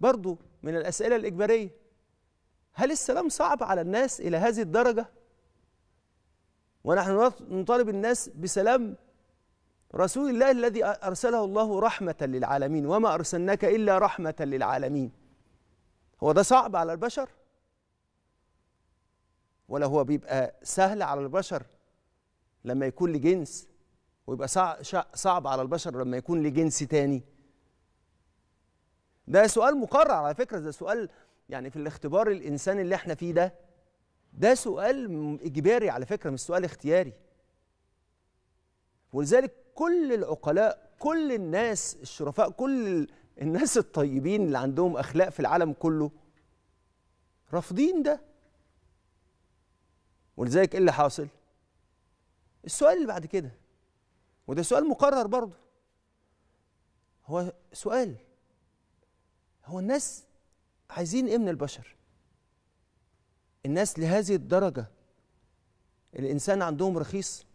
برضو من الأسئلة الإجبارية هل السلام صعب على الناس إلى هذه الدرجة؟ ونحن نطالب الناس بسلام رسول الله الذي أرسله الله رحمة للعالمين وما أرسلناك إلا رحمة للعالمين هو ده صعب على البشر؟ ولا هو بيبقى سهل على البشر لما يكون لجنس ويبقى صعب على البشر لما يكون لجنس تاني؟ ده سؤال مقرر على فكرة ده سؤال يعني في الاختبار الإنساني اللي احنا فيه ده ده سؤال إجباري على فكرة مش سؤال اختياري ولذلك كل العقلاء كل الناس الشرفاء كل الناس الطيبين اللي عندهم أخلاق في العالم كله رافضين ده ولذلك ايه اللي حاصل السؤال اللي بعد كده وده سؤال مقرر برضه هو سؤال هو الناس عايزين ايه من البشر الناس لهذه الدرجه الانسان عندهم رخيص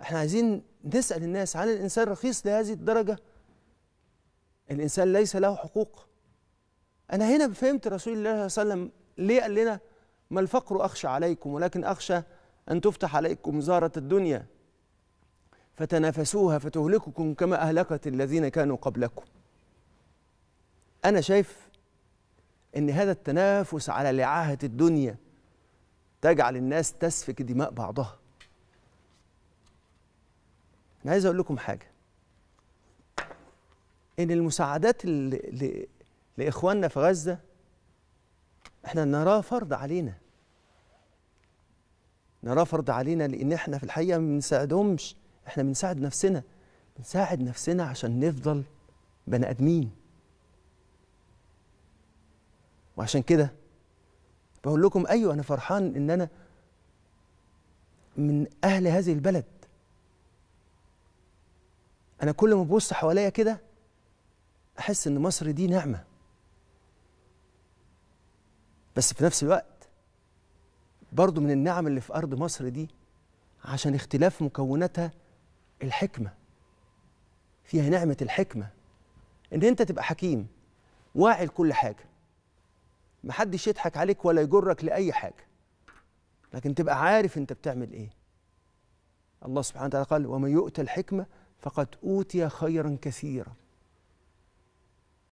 احنا عايزين نسال الناس هل الانسان رخيص لهذه الدرجه الانسان ليس له حقوق انا هنا فهمت رسول الله صلى الله عليه وسلم ليه قال لنا ما الفقر اخشى عليكم ولكن اخشى ان تفتح عليكم زاره الدنيا فتنافسوها فتهلككم كما أهلكت الذين كانوا قبلكم أنا شايف أن هذا التنافس على لعاهة الدنيا تجعل الناس تسفك دماء بعضها أنا عايز أقول لكم حاجة إن المساعدات اللي لإخواننا في غزة إحنا نراه فرض علينا نراه فرض علينا لأن إحنا في الحقيقة ما بنساعدهمش احنا بنساعد نفسنا بنساعد نفسنا عشان نفضل بني ادمين وعشان كده بقول لكم ايوه انا فرحان ان انا من اهل هذه البلد انا كل ما ببص حواليا كده احس ان مصر دي نعمه بس في نفس الوقت برضو من النعم اللي في ارض مصر دي عشان اختلاف مكوناتها الحكمة فيها نعمة الحكمة إن أنت تبقى حكيم واعي لكل حاجة محدش يضحك عليك ولا يجرك لأي حاجة لكن تبقى عارف أنت بتعمل إيه الله سبحانه وتعالى قال ومن يؤتى الحكمة فقد أوتي خيرا كثيرا